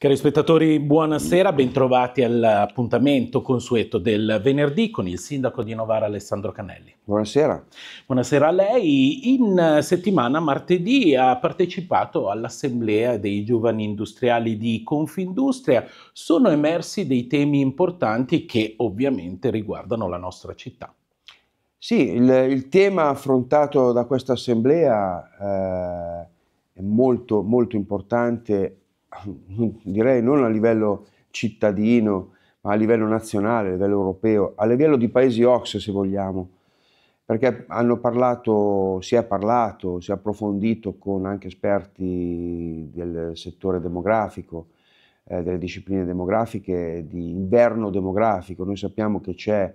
Cari spettatori, buonasera, mm. bentrovati all'appuntamento consueto del venerdì con il sindaco di Novara Alessandro Canelli. Buonasera. Buonasera a lei. In settimana, martedì, ha partecipato all'assemblea dei giovani industriali di Confindustria. Sono emersi dei temi importanti che ovviamente riguardano la nostra città. Sì, il, il tema affrontato da questa assemblea eh, è molto, molto importante direi non a livello cittadino, ma a livello nazionale, a livello europeo, a livello di paesi OX se vogliamo, perché hanno parlato, si è parlato, si è approfondito con anche esperti del settore demografico, eh, delle discipline demografiche, di inverno demografico. Noi sappiamo che c'è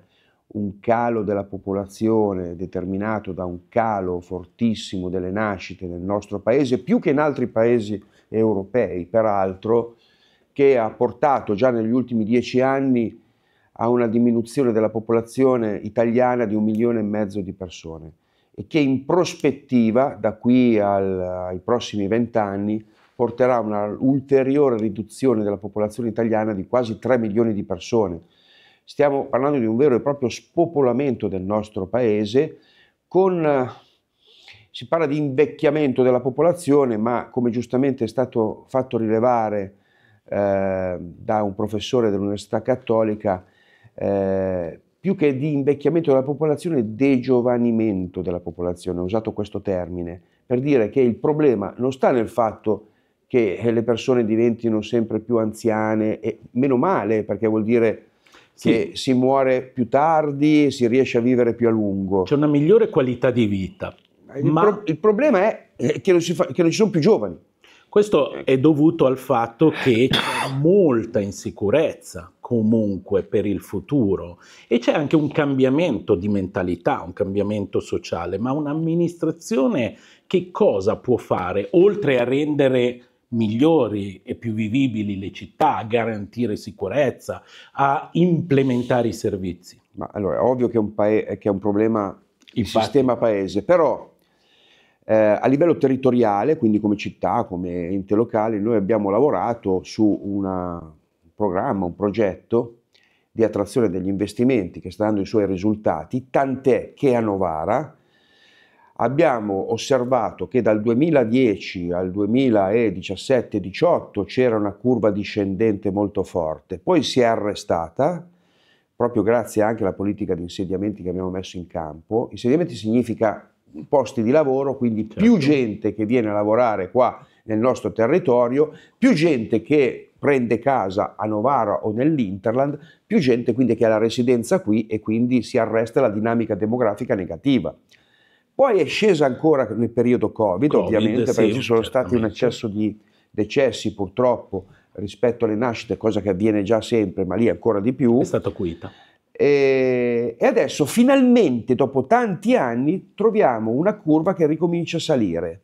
un calo della popolazione determinato da un calo fortissimo delle nascite nel nostro paese, più che in altri paesi europei, peraltro, che ha portato già negli ultimi dieci anni a una diminuzione della popolazione italiana di un milione e mezzo di persone e che in prospettiva, da qui al, ai prossimi vent'anni, porterà a un'ulteriore riduzione della popolazione italiana di quasi 3 milioni di persone. Stiamo parlando di un vero e proprio spopolamento del nostro paese con si parla di invecchiamento della popolazione, ma come giustamente è stato fatto rilevare eh, da un professore dell'Università Cattolica, eh, più che di invecchiamento della popolazione, degiovanimento della popolazione, ho usato questo termine, per dire che il problema non sta nel fatto che le persone diventino sempre più anziane, e meno male perché vuol dire che si muore più tardi, si riesce a vivere più a lungo. C'è una migliore qualità di vita, il, Ma... pro- il problema è eh, che non, fa- che non ci sono più giovani. Questo è dovuto al fatto che c'è molta insicurezza comunque per il futuro e c'è anche un cambiamento di mentalità, un cambiamento sociale, ma un'amministrazione che cosa può fare oltre a rendere migliori e più vivibili le città, a garantire sicurezza, a implementare i servizi? Ma allora, è ovvio che è un, pae- che è un problema il sistema paese, però eh, a livello territoriale, quindi come città, come ente locale, noi abbiamo lavorato su una, un programma, un progetto di attrazione degli investimenti che sta dando i suoi risultati, tant'è che a Novara abbiamo osservato che dal 2010 al 2017-18 c'era una curva discendente molto forte, poi si è arrestata proprio grazie anche alla politica di insediamenti che abbiamo messo in campo. Insediamenti significa posti di lavoro, quindi certo. più gente che viene a lavorare qua nel nostro territorio, più gente che prende casa a Novara o nell'Interland, più gente quindi che ha la residenza qui e quindi si arresta la dinamica demografica negativa. Poi è scesa ancora nel periodo Covid, COVID ovviamente, sì, perché ci sono stati un eccesso di decessi purtroppo rispetto alle nascite, cosa che avviene già sempre, ma lì ancora di più. È stato acuita. Eh, e adesso finalmente, dopo tanti anni, troviamo una curva che ricomincia a salire.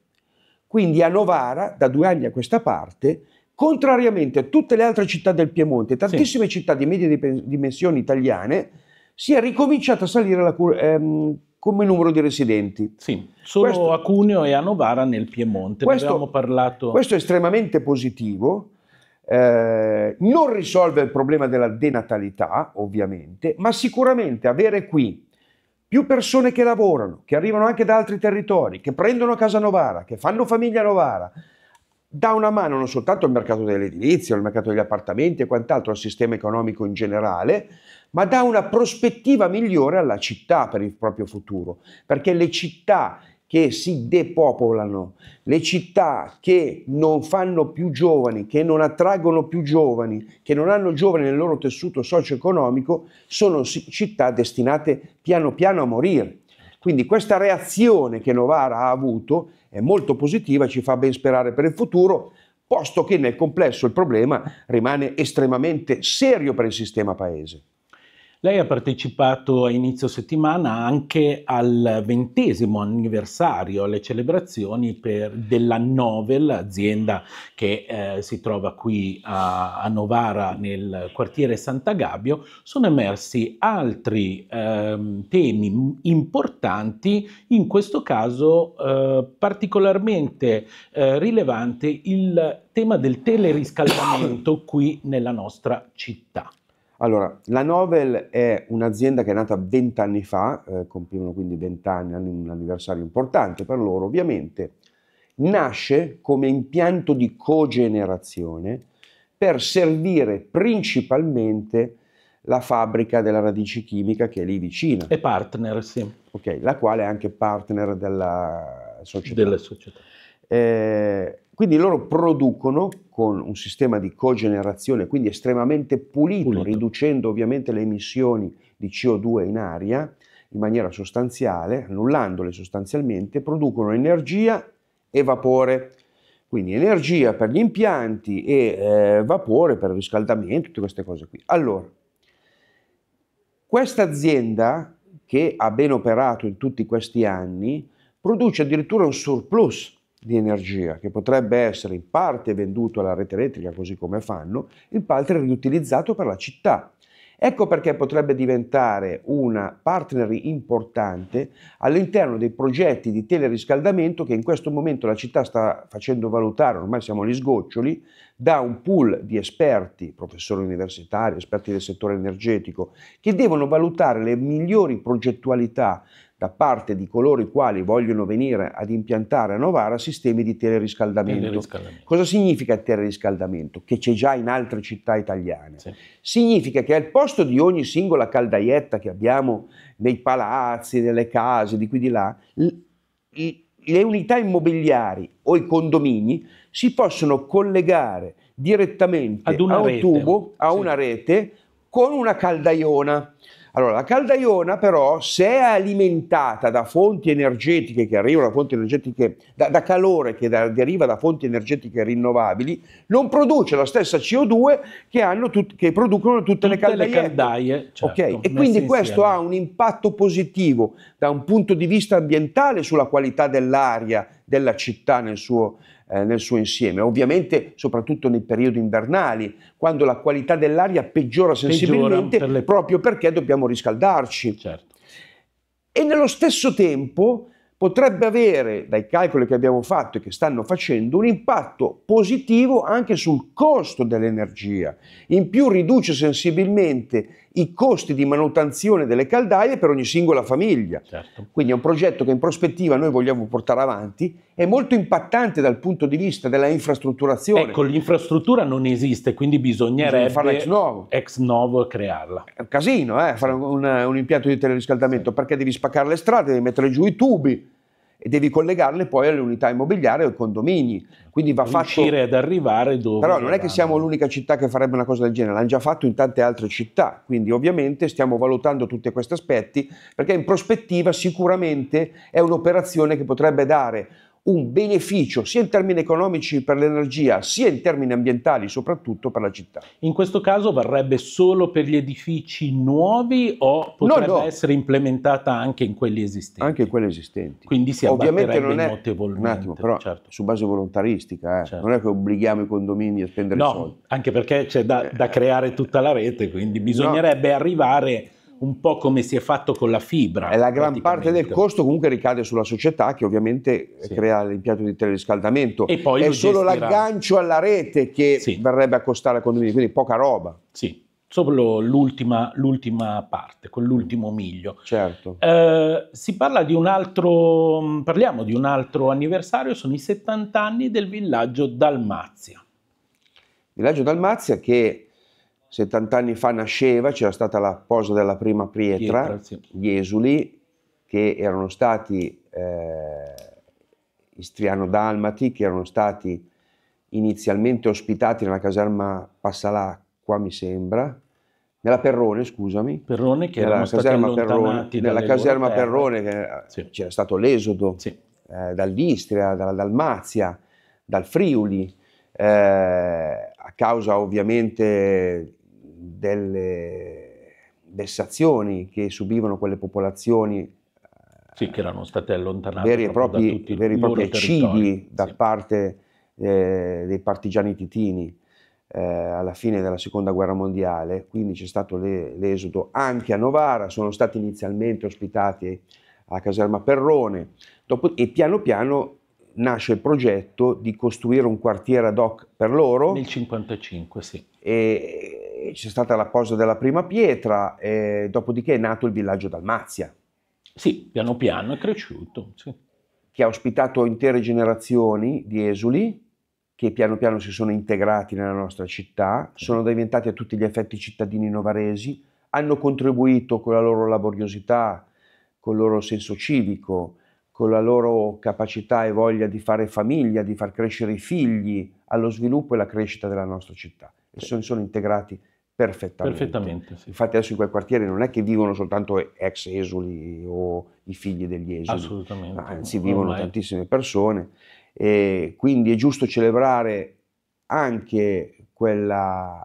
Quindi a Novara, da due anni a questa parte, contrariamente a tutte le altre città del Piemonte, tantissime sì. città di medie dimensioni italiane, si è ricominciata a salire la curva. Ehm, come numero di residenti. Sì, solo questo, a Cuneo e a Novara nel Piemonte. Questo, parlato... questo è estremamente positivo eh, non risolve il problema della denatalità, ovviamente, ma sicuramente avere qui più persone che lavorano, che arrivano anche da altri territori, che prendono casa Novara, che fanno famiglia Novara, dà una mano non soltanto al mercato dell'edilizia, al mercato degli appartamenti e quant'altro, al sistema economico in generale, ma dà una prospettiva migliore alla città per il proprio futuro, perché le città che si depopolano, le città che non fanno più giovani, che non attraggono più giovani, che non hanno giovani nel loro tessuto socio-economico, sono città destinate piano piano a morire. Quindi questa reazione che Novara ha avuto è molto positiva, ci fa ben sperare per il futuro, posto che nel complesso il problema rimane estremamente serio per il sistema paese. Lei ha partecipato a inizio settimana anche al ventesimo anniversario, alle celebrazioni per, della Novel, azienda che eh, si trova qui a, a, Novara nel quartiere Sant'Agabio. Sono emersi altri eh, temi importanti, in questo caso eh, particolarmente eh, rilevante il tema del teleriscaldamento qui nella nostra città. Allora, la Novel è un'azienda che è nata 20 anni fa, eh, compiono quindi 20 anni, un anniversario importante per loro ovviamente, nasce come impianto di cogenerazione per servire principalmente la fabbrica della radice chimica che è lì vicina. E partner, sì. Ok, la quale è anche partner della società. Della società. Eh, quindi loro producono con un sistema di cogenerazione, quindi estremamente pulito, pulito, riducendo ovviamente le emissioni di CO2 in aria in maniera sostanziale, annullandole sostanzialmente, producono energia e vapore. Quindi energia per gli impianti e eh, vapore per il riscaldamento, tutte queste cose qui. Allora, questa azienda che ha ben operato in tutti questi anni produce addirittura un surplus di energia che potrebbe essere in parte venduto alla rete elettrica così come fanno, in parte riutilizzato per la città. Ecco perché potrebbe diventare una partner importante all'interno dei progetti di teleriscaldamento che in questo momento la città sta facendo valutare, ormai siamo agli sgoccioli, da un pool di esperti, professori universitari, esperti del settore energetico, che devono valutare le migliori progettualità da parte di coloro i quali vogliono venire ad impiantare a Novara sistemi di teleriscaldamento. teleriscaldamento. Cosa significa il teleriscaldamento? Che c'è già in altre città italiane. Sì. Significa che al posto di ogni singola caldaietta che abbiamo nei palazzi, nelle case, di qui di là, le unità immobiliari o i condomini si possono collegare direttamente ad a un rete. tubo, a sì. una rete, con una caldaiona. Allora, la caldaiona però, se è alimentata da fonti energetiche che arrivano da fonti energetiche, da, da calore che da, deriva da fonti energetiche rinnovabili, non produce la stessa CO2 che, tut, che producono tutte, tutte le caldaie. Le caldaie certo, okay? E quindi questo insieme. ha un impatto positivo da un punto di vista ambientale sulla qualità dell'aria della città nel suo, eh, nel suo insieme, ovviamente soprattutto nei periodi invernali, quando la qualità dell'aria peggiora sensibilmente peggiora per le... proprio perché dobbiamo riscaldarci. Certo. E nello stesso tempo potrebbe avere, dai calcoli che abbiamo fatto e che stanno facendo, un impatto positivo anche sul costo dell'energia. In più riduce sensibilmente i costi di manutenzione delle caldaie per ogni singola famiglia. Certo. Quindi è un progetto che in prospettiva noi vogliamo portare avanti, è molto impattante dal punto di vista della infrastrutturazione. Ecco, l'infrastruttura non esiste, quindi bisognerebbe farla ex novo. Ex novo crearla. È un casino, eh, fare un, un, un impianto di teleriscaldamento, perché devi spaccare le strade, devi mettere giù i tubi, e devi collegarle poi alle unità immobiliari o ai condomini. Quindi va Riuscire fatto... Riuscire ad arrivare dove... Però non è che siamo l'unica città che farebbe una cosa del genere, l'hanno già fatto in tante altre città, quindi ovviamente stiamo valutando tutti questi aspetti perché in prospettiva sicuramente è un'operazione che potrebbe dare un beneficio sia in termini economici per l'energia, sia in termini ambientali, soprattutto per la città. In questo caso varrebbe solo per gli edifici nuovi o potrebbe no, no. essere implementata anche in quelli esistenti? Anche in quelli esistenti. Quindi si Ovviamente non è, notevolmente. Un attimo, però certo. su base volontaristica, eh. certo. non è che obblighiamo i condomini a spendere no, soldi. No, anche perché c'è da, da, eh. creare tutta la rete, quindi bisognerebbe arrivare un po' come si è fatto con la fibra. E la gran parte del costo comunque ricade sulla società che ovviamente sì. crea l'impianto di teleriscaldamento. E poi è solo gestirà. l'aggancio alla rete che sì. verrebbe a costare al condominio, quindi poca roba. Sì, solo l'ultima, l'ultima parte, con l'ultimo mm. miglio. Certo. Eh, si parla di un altro, mm, parliamo di un altro anniversario, sono i 70 anni del villaggio Dalmazia. Villaggio Dalmazia che 70 anni fa nasceva, c'era stata la posa della prima pietra, pietra sì. gli esuli, che erano stati eh, istriano-dalmati, che erano stati inizialmente ospitati nella caserma Passalacqua, mi sembra, nella Perrone, scusami. Perrone che era erano caserma Perrone, Nella caserma Perrone che sì. c'era stato l'esodo sì. eh, dall'Istria, dalla Dalmazia, dal Friuli, eh, a causa ovviamente delle vessazioni che subivano quelle popolazioni eh, sì, che erano state allontanate veri e propri, da veri propri eccidi da sì. parte eh, dei partigiani titini eh, alla fine della seconda guerra mondiale, quindi c'è stato le, l'esodo anche a Novara, sono stati inizialmente ospitati a caserma Perrone dopo, e piano piano nasce il progetto di costruire un quartiere ad hoc per loro. Nel 1955, sì. E, c'è stata la posa della prima pietra, e dopodiché è nato il villaggio Dalmazia. Sì, piano piano è cresciuto. Sì. Che ha ospitato intere generazioni di esuli che piano piano si sono integrati nella nostra città, sono diventati a tutti gli effetti cittadini novaresi, hanno contribuito con la loro laboriosità, con il loro senso civico, con la loro capacità e voglia di fare famiglia, di far crescere i figli, allo sviluppo e alla crescita della nostra città. E sì. sono, sono integrati Perfettamente. Perfettamente sì. Infatti adesso in quel quartiere non è che vivono soltanto ex esuli o i figli degli esuli, Assolutamente. Ah, anzi vivono Ormai. tantissime persone e quindi è giusto celebrare anche quella,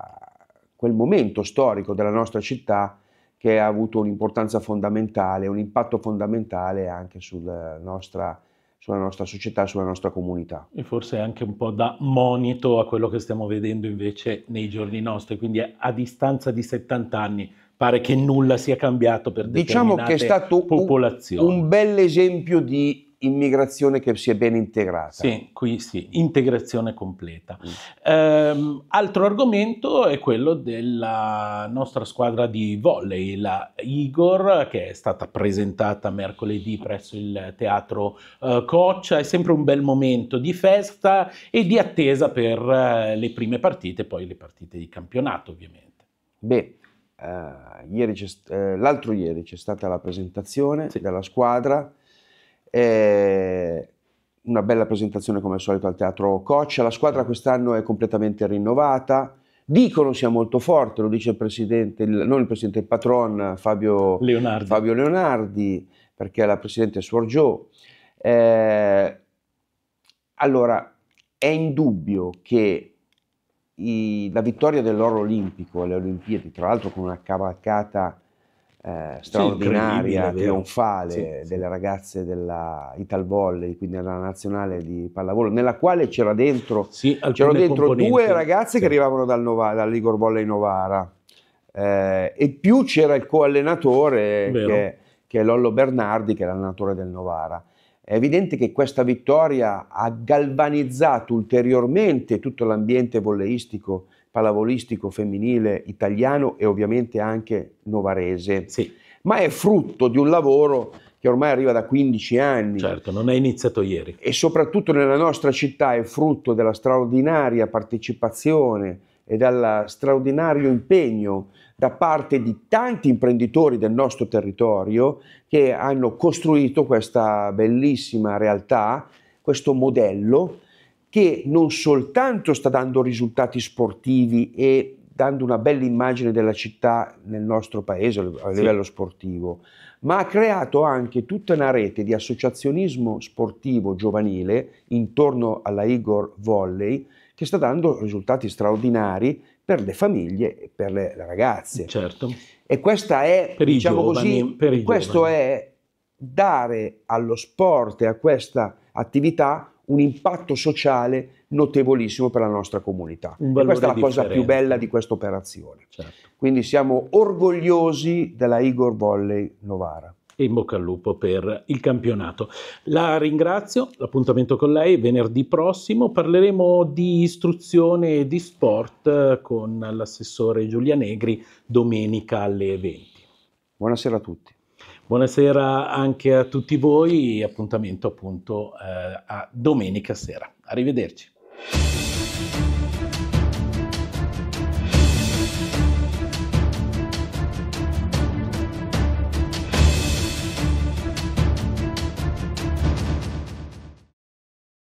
quel momento storico della nostra città che ha avuto un'importanza fondamentale, un impatto fondamentale anche sulla nostra città sulla nostra società, sulla nostra comunità. E forse anche un po' da monito a quello che stiamo vedendo invece nei giorni nostri, quindi a distanza di 70 anni pare che nulla sia cambiato per determinate diciamo che è stato un, un bel esempio di immigrazione che si è ben integrata. Sì, qui sì, integrazione completa. Mm. Ehm, altro argomento è quello della nostra squadra di volley, la Igor, che è stata presentata mercoledì presso il teatro eh, Coccia. È sempre un bel momento di festa e di attesa per eh, le prime partite, poi le partite di campionato ovviamente. Beh, Uh, l'altro ieri c'è stata la presentazione sì. della squadra eh, una bella presentazione come al solito al teatro Coccia. La squadra quest'anno è completamente rinnovata. Dicono sia molto forte, lo dice il presidente, il, non il presidente, il patron Fabio Leonardi, Fabio Leonardi perché la presidente è Suor Gio. Eh, allora, è indubbio che i, la vittoria dell'oro olimpico alle Olimpiadi, tra l'altro con una cavalcata eh, straordinaria, trionfale sì, delle ragazze della Italvolle, quindi della nazionale di pallavolo, nella quale c'era dentro, sì, c'erano dentro due ragazze che arrivavano dal Nova, dall'Igor Volley Novara eh, e più c'era il coallenatore che, che, è Lollo Bernardi, che è l'allenatore del Novara. È evidente che questa vittoria ha galvanizzato ulteriormente tutto l'ambiente voleistico pallavolistico femminile italiano e ovviamente anche novarese. Sì. Ma è frutto di un lavoro che ormai arriva da 15 anni. Certo, non è iniziato ieri. E soprattutto nella nostra città è frutto della straordinaria partecipazione e dallo straordinario impegno da parte di tanti imprenditori del nostro territorio che hanno costruito questa bellissima realtà, questo modello che non soltanto sta dando risultati sportivi e dando una bella immagine della città nel nostro paese a livello sì. sportivo, ma ha creato anche tutta una rete di associazionismo sportivo giovanile intorno alla Igor Volley che sta dando risultati straordinari per le famiglie e per le ragazze. Certo. E questa è, per diciamo giovani, così, per questo giovani. è dare allo sport e a questa attività un impatto sociale notevolissimo per la nostra comunità. questa è la differente. cosa più bella di questa operazione. Certo. Quindi siamo orgogliosi della Igor Volley Novara. E in bocca al lupo per il campionato. La ringrazio, l'appuntamento con lei venerdì prossimo. Parleremo di istruzione e di sport eh, con l'assessore Giulia Negri domenica alle 20. Buonasera a tutti. Buonasera anche a tutti voi, appuntamento appunto eh, a domenica sera. Arrivederci.